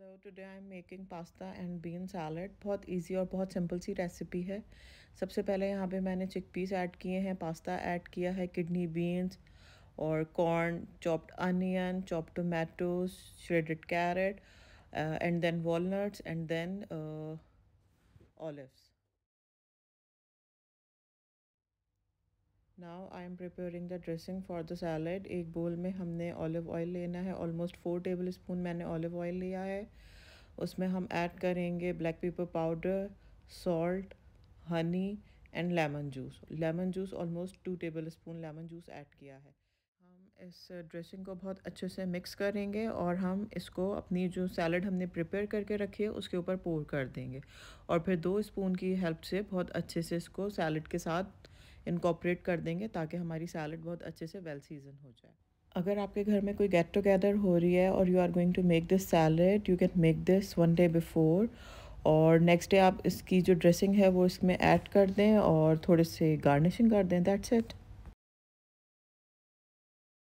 hello today I am making pasta and bean salad बहुत easy और बहुत simple सी recipe है सबसे पहले यहाँ पे मैंने चिक पीस ऐड किए हैं पास्ता ऐड किया है किडनी बीन्स और corn chopped onion chopped tomatoes shredded carrot and then walnuts and then olives now I am preparing the dressing for the salad एक बोल में हमने ऑलिव ऑयल लेना है ऑलमोस्ट फोर टेबल स्पून मैंने olive oil लिया है उसमें हम ऐड करेंगे black pepper powder salt honey and lemon juice lemon juice almost two tablespoon lemon juice add किया है हम इस ड्रेसिंग को बहुत अच्छे से मिक्स करेंगे और हम इसको अपनी जो सैलड हमने प्रिपेयर करके रखी है उसके ऊपर पोर कर देंगे और फिर दो स्पून की हेल्प से बहुत अच्छे से इसको सैलड के साथ इनकॉपरेट कर देंगे ताकि हमारी सैलड बहुत अच्छे से वेल सीजन हो जाए अगर आपके घर में कोई गेट टुगेदर हो रही है और you are going to make this salad you can make this one day before और नेक्स्ट डे आप इसकी जो ड्रेसिंग है वो इसमें ऐड कर दें और थोड़े से गार्निशिंग कर दें दैट्स इट